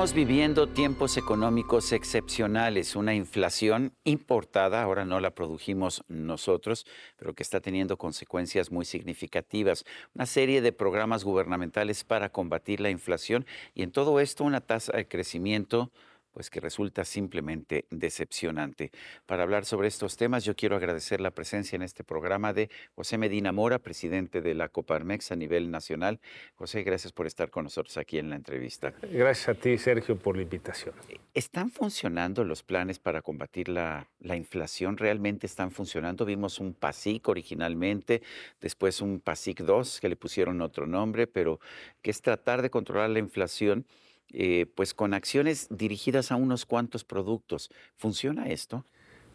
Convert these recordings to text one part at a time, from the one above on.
Estamos viviendo tiempos económicos excepcionales, una inflación importada, ahora no la produjimos nosotros, pero que está teniendo consecuencias muy significativas. Una serie de programas gubernamentales para combatir la inflación y en todo esto una tasa de crecimiento pues que resulta simplemente decepcionante. Para hablar sobre estos temas, yo quiero agradecer la presencia en este programa de José Medina Mora, presidente de la Coparmex a nivel nacional. José, gracias por estar con nosotros aquí en la entrevista. Gracias a ti, Sergio, por la invitación. Eh, ¿Están funcionando los planes para combatir la, inflación? ¿Realmente están funcionando? Vimos un PASIC originalmente, después un PASIC II, que le pusieron otro nombre, pero que es tratar de controlar la inflación eh, pues con acciones dirigidas a unos cuantos productos. ¿Funciona esto?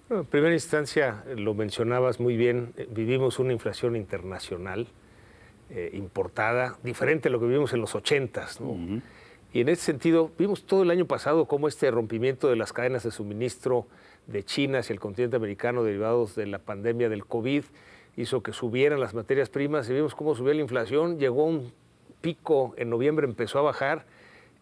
en primera instancia, eh, lo mencionabas muy bien, eh, vivimos una inflación internacional importada, diferente a lo que vivimos en los 80 s Y en ese sentido, vimos todo el año pasado cómo este rompimiento de las cadenas de suministro de China hacia el continente americano derivados de la pandemia del COVID hizo que subieran las materias primas y vimos cómo subió la inflación, llegó un pico, en noviembre empezó a bajar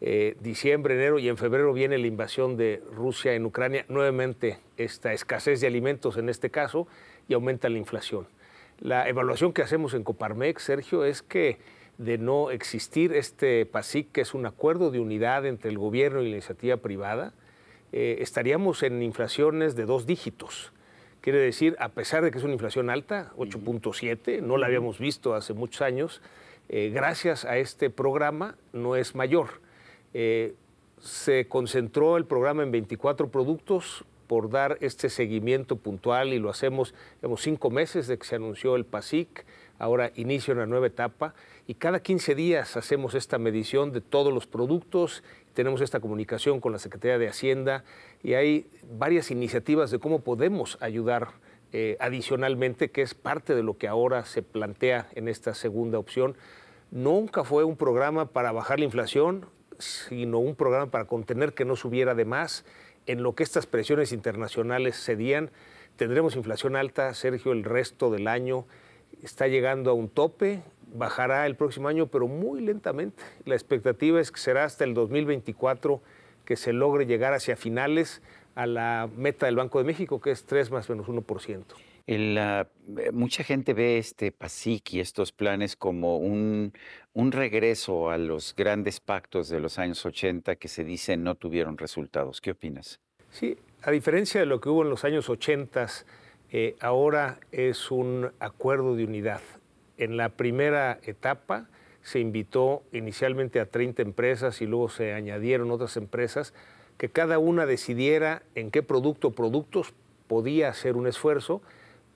eh, diciembre, enero y en febrero viene la invasión de Rusia en Ucrania, nuevamente esta escasez de alimentos en este caso y aumenta la inflación. La evaluación que hacemos en Coparmex, Sergio, es que de no existir este PASIC, que es un acuerdo de unidad entre el gobierno y la iniciativa privada, eh, estaríamos en inflaciones de dos dígitos. Quiere decir, a pesar de que es una inflación alta, 8.7, no la habíamos visto hace muchos años, eh, gracias a este programa no es mayor. Eh, se concentró el programa en 24 productos por dar este seguimiento puntual y lo hacemos, hemos cinco meses de que se anunció el PASIC, ahora inicia una nueva etapa y cada 15 días hacemos esta medición de todos los productos, tenemos esta comunicación con la Secretaría de Hacienda y hay varias iniciativas de cómo podemos ayudar eh, adicionalmente, que es parte de lo que ahora se plantea en esta segunda opción. Nunca fue un programa para bajar la inflación, sino un programa para contener que no subiera de más en lo que estas presiones internacionales cedían. Tendremos inflación alta, Sergio, el resto del año. Está llegando a un tope, bajará el próximo año, pero muy lentamente. La expectativa es que será hasta el 2024 que se logre llegar hacia finales a la meta del Banco de México, que es 3 más menos 1%. Ah, eh, mucha gente ve este PASIC y estos planes como un, regreso a los grandes pactos de los años 80 que se dicen no tuvieron resultados. ¿Qué opinas? Sí, a diferencia de lo que hubo en los años 80, eh, ahora es un acuerdo de unidad. En la primera etapa se invitó inicialmente a 30 empresas y luego se añadieron otras empresas que cada una decidiera en qué producto o productos podía hacer un esfuerzo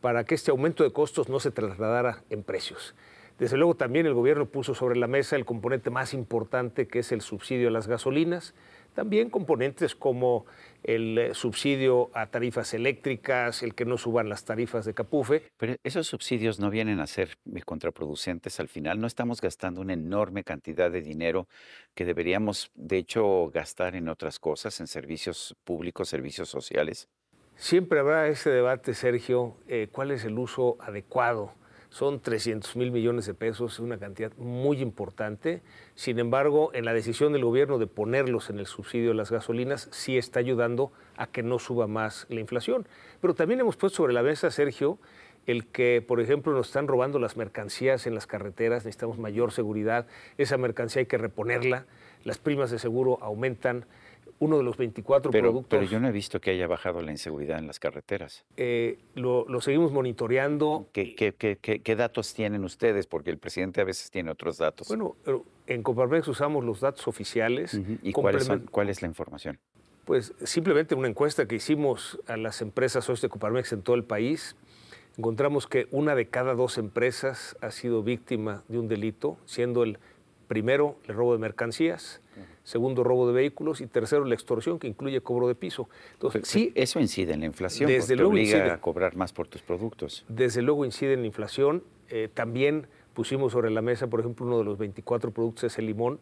para que este aumento de costos no se trasladara en precios. Desde luego también el gobierno puso sobre la mesa el componente más importante que es el subsidio a las gasolinas, también componentes como el eh, subsidio a tarifas eléctricas, el que no suban las tarifas de capufe. Pero esos subsidios no vienen a ser eh, contraproducentes al final. No estamos gastando una enorme cantidad de dinero que deberíamos, de hecho, gastar en otras cosas, en servicios públicos, servicios sociales. Siempre habrá ese debate, Sergio, eh, cuál es el uso adecuado. Son 300 mil millones de pesos, una cantidad muy importante. Sin embargo, en la decisión del gobierno de ponerlos en el subsidio de las gasolinas, sí está ayudando a que no suba más la inflación. Pero también hemos puesto sobre la mesa, Sergio, el que, por ejemplo, nos están robando las mercancías en las carreteras, necesitamos mayor seguridad, esa mercancía hay que reponerla, las primas de seguro aumentan uno de los 24 pero, productos. Pero yo no he visto que haya bajado la inseguridad en las carreteras. Eh, lo, seguimos monitoreando. ¿Qué, qué, datos tienen ustedes? Porque el presidente a veces tiene otros datos. Bueno, en Coparmex usamos los datos oficiales. ¿Y cuál es, la información? Pues simplemente una encuesta que hicimos a las empresas hoy de Coparmex en todo el país. Encontramos que una de cada dos empresas ha sido víctima de un delito, siendo el Primero, el robo de mercancías, segundo, robo de vehículos y tercero, la extorsión, que incluye cobro de piso. Entonces, sí, eso incide en la inflación, desde luego incide, a cobrar más por tus productos. Desde luego incide en la inflación. Eh, también pusimos sobre la mesa, por ejemplo, uno de los 24 productos es el limón.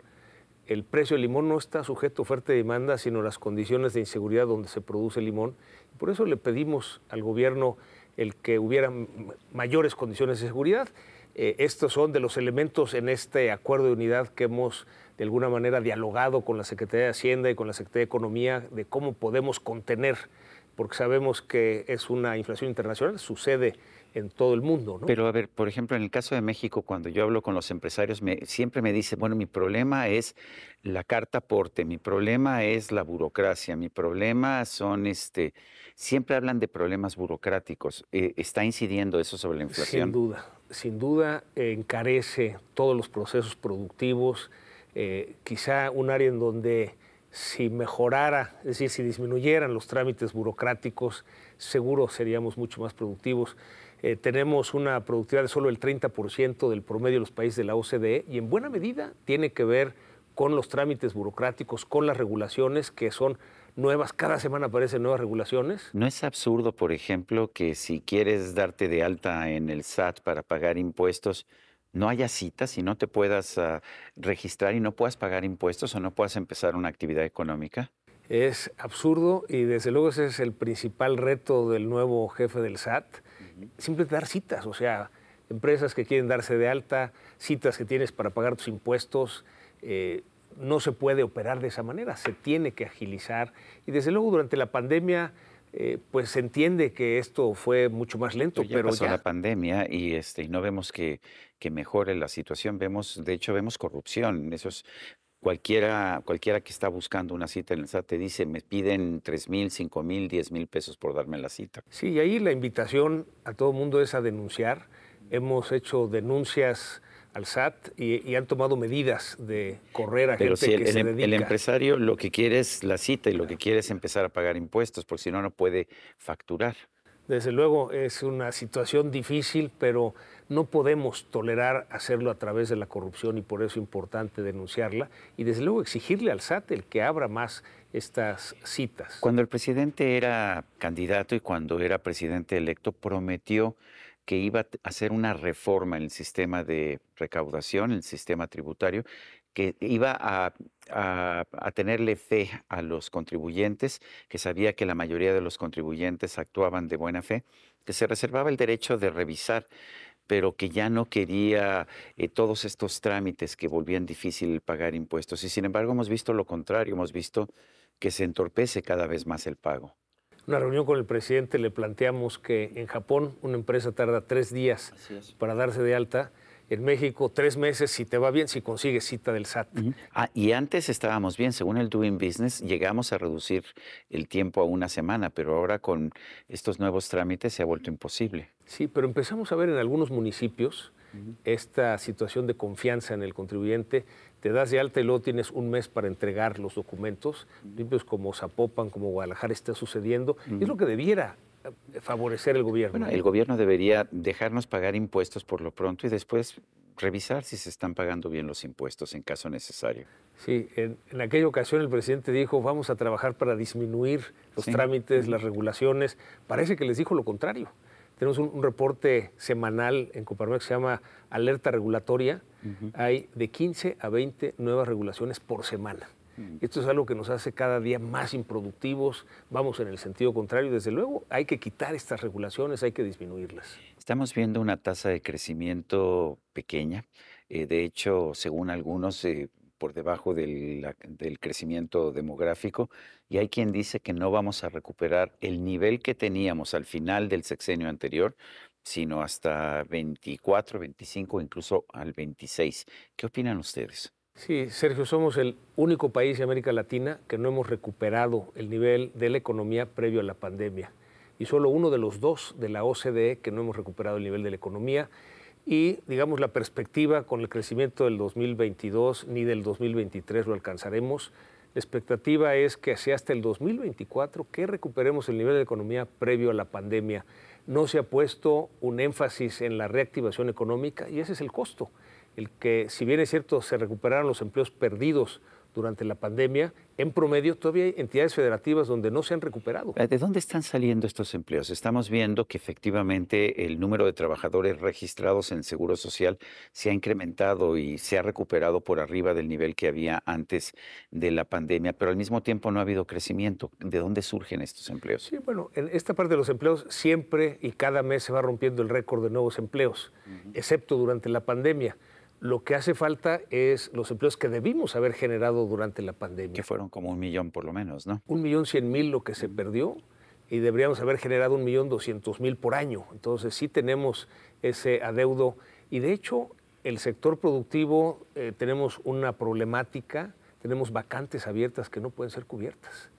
El precio del limón no está sujeto a oferta y demanda, sino a las condiciones de inseguridad donde se produce el limón. Por eso le pedimos al gobierno el que hubiera mayores condiciones de seguridad. Eh, estos son de los elementos en este acuerdo de unidad que hemos de alguna manera dialogado con la Secretaría de Hacienda y con la Secretaría de Economía de cómo podemos contener, porque sabemos que es una inflación internacional, sucede en todo el mundo. Pero a ver, por ejemplo, en el caso de México, cuando yo hablo con los empresarios, siempre me dice, bueno, mi problema es la carta aporte, mi problema es la burocracia, mi problema son, este, siempre hablan de problemas burocráticos. Eh, ¿Está incidiendo eso sobre la inflación? Sin duda, sin duda eh, encarece todos los procesos productivos, eh, quizá un área en donde si mejorara, es decir, si disminuyeran los trámites burocráticos, seguro seríamos mucho más productivos. Eh, tenemos una productividad de solo el 30% del promedio de los países de la OCDE y en buena medida tiene que ver con los trámites burocráticos, con las regulaciones que son nuevas, cada semana aparecen nuevas regulaciones. ¿No es absurdo, por ejemplo, que si quieres darte de alta en el SAT para pagar impuestos, no haya citas y no te puedas ah, registrar y no puedas pagar impuestos o no puedas empezar una actividad económica? Es absurdo y desde luego ese es el principal reto del nuevo jefe del SAT, Simple dar citas, o sea, empresas que quieren darse de alta, citas que tienes para pagar tus impuestos, eh, no se puede operar de esa manera, se tiene que agilizar. Y desde luego durante la pandemia, eh, pues se entiende que esto fue mucho más lento. Ya pero pasó la pandemia y, este, y no vemos que, mejore la situación. Vemos, de hecho, vemos corrupción. Cualquiera, cualquiera, que está buscando una cita en el SAT te dice, me piden 3 mil, 5 mil, 10 mil pesos por darme la cita. Sí, y ahí la invitación a todo el mundo es a denunciar. Hemos hecho denuncias al SAT y, han tomado medidas de correr a Pero gente si que se em-, dedica. el empresario lo que quiere es la cita y lo que quiere es empezar a pagar impuestos, porque si no, no puede facturar. Desde luego es una situación difícil, pero no podemos tolerar hacerlo a través de la corrupción y por eso es importante denunciarla y desde luego exigirle al SAT el que abra más estas citas. Cuando el presidente era candidato y cuando era presidente electo prometió que iba a hacer una reforma en el sistema de recaudación, en el sistema tributario, que iba a, tenerle fe a los contribuyentes, que sabía que la mayoría de los contribuyentes actuaban de buena fe, que se reservaba el derecho de revisar pero que ya no quería eh, todos estos trámites que volvían difícil pagar impuestos. Y sin embargo hemos visto lo contrario, hemos visto que se entorpece cada vez más el pago una reunión con el presidente le planteamos que en Japón una empresa tarda tres días para darse de alta en México tres meses si te va bien, si consigues cita del SAT. ah, y antes estábamos bien, según el Doing Business, llegamos a reducir el tiempo a una semana, pero ahora con estos nuevos trámites se ha vuelto imposible. Sí, pero empezamos a ver en algunos municipios esta situación de confianza en el contribuyente. Te das de alta y luego tienes un mes para entregar los documentos. Limpios como Zapopan, como Guadalajara está sucediendo. Es lo que debiera favorecer el gobierno? Bueno, el gobierno debería dejarnos pagar impuestos por lo pronto y después revisar si se están pagando bien los impuestos en caso necesario. Sí, en, aquella ocasión el presidente dijo, vamos a trabajar para disminuir los trámites, las regulaciones. Parece que les dijo lo contrario. Tenemos un, reporte semanal en Coparmex que se llama Alerta Regulatoria. Hay de 15 a 20 nuevas regulaciones por semana. Mm. Esto es algo que nos hace cada día más improductivos, vamos en el sentido contrario. Desde luego, hay que quitar estas regulaciones, hay que disminuirlas. Estamos viendo una tasa de crecimiento pequeña. Eh, de hecho, según algunos, eh, por debajo del, del, crecimiento demográfico y hay quien dice que no vamos a recuperar el nivel que teníamos al final del sexenio anterior, sino hasta 24, 25, incluso al 26. ¿Qué opinan ustedes? Sí, Sergio, somos el único país de América Latina que no hemos recuperado el nivel de la economía previo a la pandemia. Y solo uno de los dos de la OCDE que no hemos recuperado el nivel de la economía. Y, digamos, la perspectiva con el crecimiento del 2022 ni del 2023 lo alcanzaremos. La expectativa es que hacia hasta el 2024 que recuperemos el nivel de economía previo a la pandemia. No se ha puesto un énfasis en la reactivación económica y ese es el costo el que, si bien es cierto, se recuperaron los empleos perdidos durante la pandemia, en promedio todavía hay entidades federativas donde no se han recuperado. ¿De dónde están saliendo estos empleos? Estamos viendo que efectivamente el número de trabajadores registrados en el Seguro Social se ha incrementado y se ha recuperado por arriba del nivel que había antes de la pandemia, pero al mismo tiempo no ha habido crecimiento. ¿De dónde surgen estos empleos? Sí, bueno, en esta parte de los empleos siempre y cada mes se va rompiendo el récord de nuevos empleos, excepto durante la pandemia. Lo que hace falta es los empleos que debimos haber generado durante la pandemia. Que fueron como un millón por lo menos, ¿no? Un millón cien mil lo que se perdió y deberíamos haber generado un millón doscientos mil por año. Entonces sí tenemos ese adeudo y de hecho el sector productivo eh, tenemos una problemática, tenemos vacantes abiertas que no pueden ser cubiertas.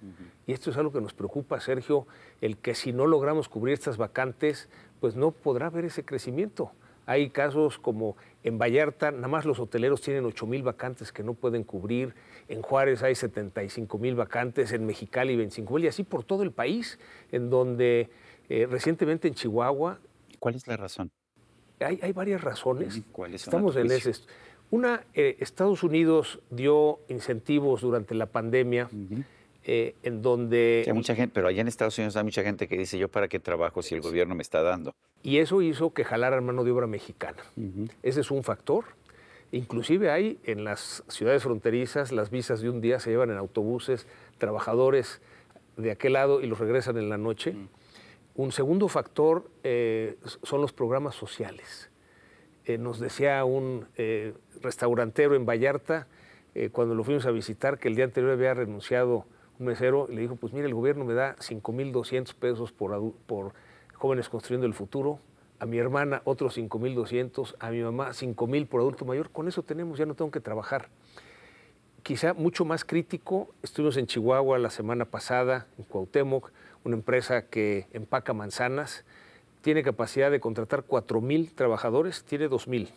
Y esto es algo que nos preocupa, Sergio, el que si no logramos cubrir estas vacantes, pues no podrá haber ese crecimiento. Hay casos como en Vallarta, nada más los hoteleros tienen 8 mil vacantes que no pueden cubrir. En Juárez hay 75 mil vacantes, en Mexicali 25 y así por todo el país, en donde eh, recientemente en Chihuahua. ¿Cuál es la razón? Hay, varias razones. ¿Cuáles son Estamos en ese. Una, eh, Estados Unidos dio incentivos durante la pandemia. Eh, en donde... Hay mucha gente, pero allá en Estados Unidos hay mucha gente que dice, yo para qué trabajo si el gobierno me está dando. Y eso hizo que jalara mano de obra mexicana. Ese es un factor. Inclusive hay en las ciudades fronterizas, las visas de un día se llevan en autobuses, trabajadores de aquel lado y los regresan en la noche. Un segundo factor eh, son los programas sociales. Eh, nos decía un restaurantero en Vallarta, cuando lo fuimos a visitar, que el día anterior había renunciado un mesero y le dijo, pues mire, el gobierno me da 5.200 pesos por, jóvenes construyendo el futuro, a mi hermana otros 5.200, a mi mamá 5.000 por adulto mayor, con eso tenemos, ya no tengo que trabajar. Quizá mucho más crítico, estuvimos en Chihuahua la semana pasada, en Cuauhtémoc, una empresa que empaca manzanas, tiene capacidad de contratar 4.000 trabajadores, tiene 2.000.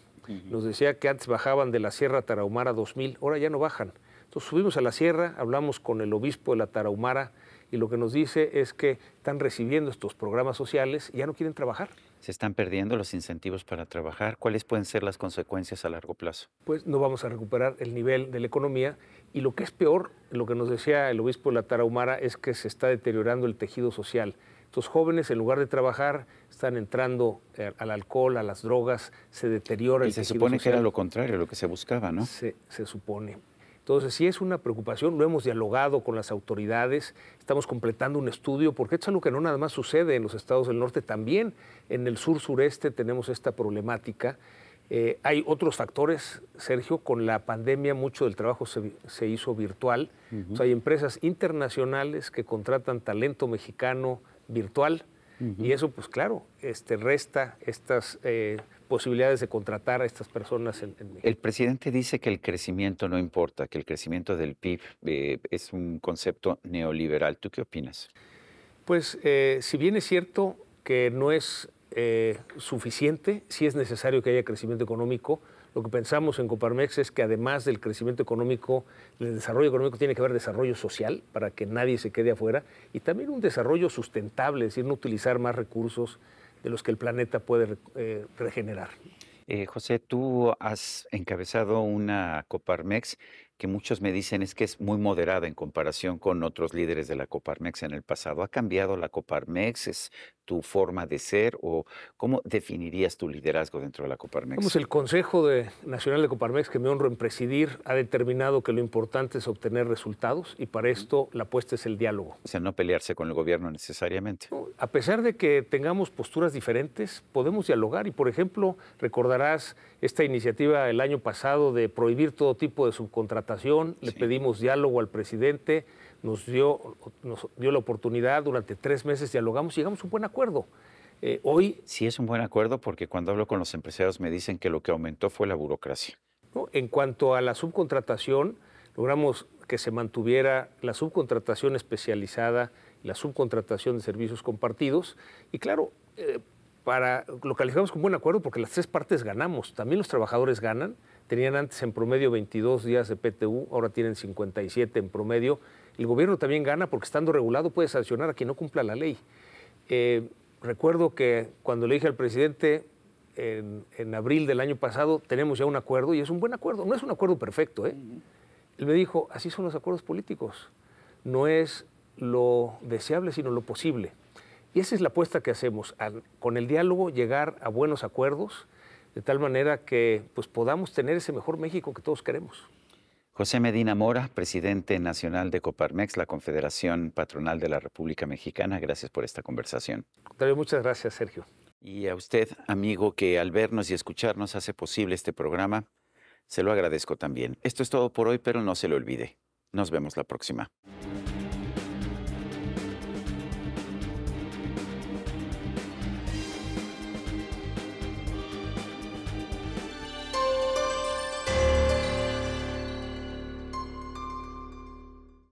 Nos decía que antes bajaban de la Sierra Tarahumara 2.000, ahora ya no bajan. Entonces subimos a la sierra, hablamos con el obispo de la Tarahumara y lo que nos dice es que están recibiendo estos programas sociales y ya no quieren trabajar. ¿Se están perdiendo los incentivos para trabajar? ¿Cuáles pueden ser las consecuencias a largo plazo? Pues no vamos a recuperar el nivel de la economía y lo que es peor, lo que nos decía el obispo de la Tarahumara es que se está deteriorando el tejido social. Estos jóvenes, en lugar de trabajar, están entrando eh, al alcohol, a las drogas, se deteriora el tejido social. se supone que era lo contrario, lo que se buscaba, ¿no? se supone. Entonces, sí es una preocupación, lo hemos dialogado con las autoridades, estamos completando un estudio, porque es algo que no nada más sucede en los estados del norte, también en el sur-sureste tenemos esta problemática. Eh, hay otros factores, Sergio, con la pandemia mucho del trabajo se, hizo virtual. hay empresas internacionales que contratan talento mexicano virtual y eso, pues claro, este, resta estas... Eh, posibilidades de contratar a estas personas en, El presidente dice que el crecimiento no importa, que el crecimiento del PIB eh, es un concepto neoliberal. ¿Tú qué opinas? Pues eh, si bien es cierto que no es eh, suficiente, sí es necesario que haya crecimiento económico. Lo que pensamos en Coparmex es que además del crecimiento económico, el desarrollo económico tiene que haber desarrollo social para que nadie se quede afuera y también un desarrollo sustentable, es decir, no utilizar más recursos, de los que el planeta puede eh, regenerar. Eh, José, tú has encabezado una Coparmex que muchos me dicen es que es muy moderada en comparación con otros líderes de la Coparmex en el pasado. ¿Ha cambiado la Coparmex? tu forma de ser o cómo definirías tu liderazgo dentro de la Coparmex? el Consejo de, Nacional de Coparmex, que me honro en presidir, ha determinado que lo importante es obtener resultados y para esto la apuesta es el diálogo. O sea, no pelearse con el gobierno necesariamente. a pesar de que tengamos posturas diferentes, podemos dialogar y, por ejemplo, recordarás esta iniciativa el año pasado de prohibir todo tipo de subcontratación, le pedimos diálogo al presidente nos dio, nos dio la oportunidad, durante tres meses dialogamos y llegamos a un buen acuerdo. Eh, hoy... Sí es un buen acuerdo porque cuando hablo con los empresarios me dicen que lo que aumentó fue la burocracia. En cuanto a la subcontratación, logramos que se mantuviera la subcontratación especializada, la subcontratación de servicios compartidos y claro, eh, para, lo calificamos un buen acuerdo porque las tres partes ganamos, también los trabajadores ganan, Tenían antes en promedio 22 días de PTU, ahora tienen 57 en promedio. El gobierno también gana porque estando regulado puede sancionar a quien no cumpla la ley. Eh, recuerdo que cuando le dije al presidente en, abril del año pasado, tenemos ya un acuerdo y es un buen acuerdo, no es un acuerdo perfecto. ¿eh? Él me dijo, así son los acuerdos políticos, no es lo deseable, sino lo posible. Y esa es la apuesta que hacemos, con el diálogo llegar a buenos acuerdos de tal manera que pues, podamos tener ese mejor México que todos queremos. José Medina Mora, presidente nacional de Coparmex, la Confederación Patronal de la República Mexicana, gracias por esta conversación. Muchas gracias, Sergio. Y a usted, amigo, que al vernos y escucharnos hace posible este programa, se lo agradezco también. Esto es todo por hoy, pero no se lo olvide. Nos vemos la próxima.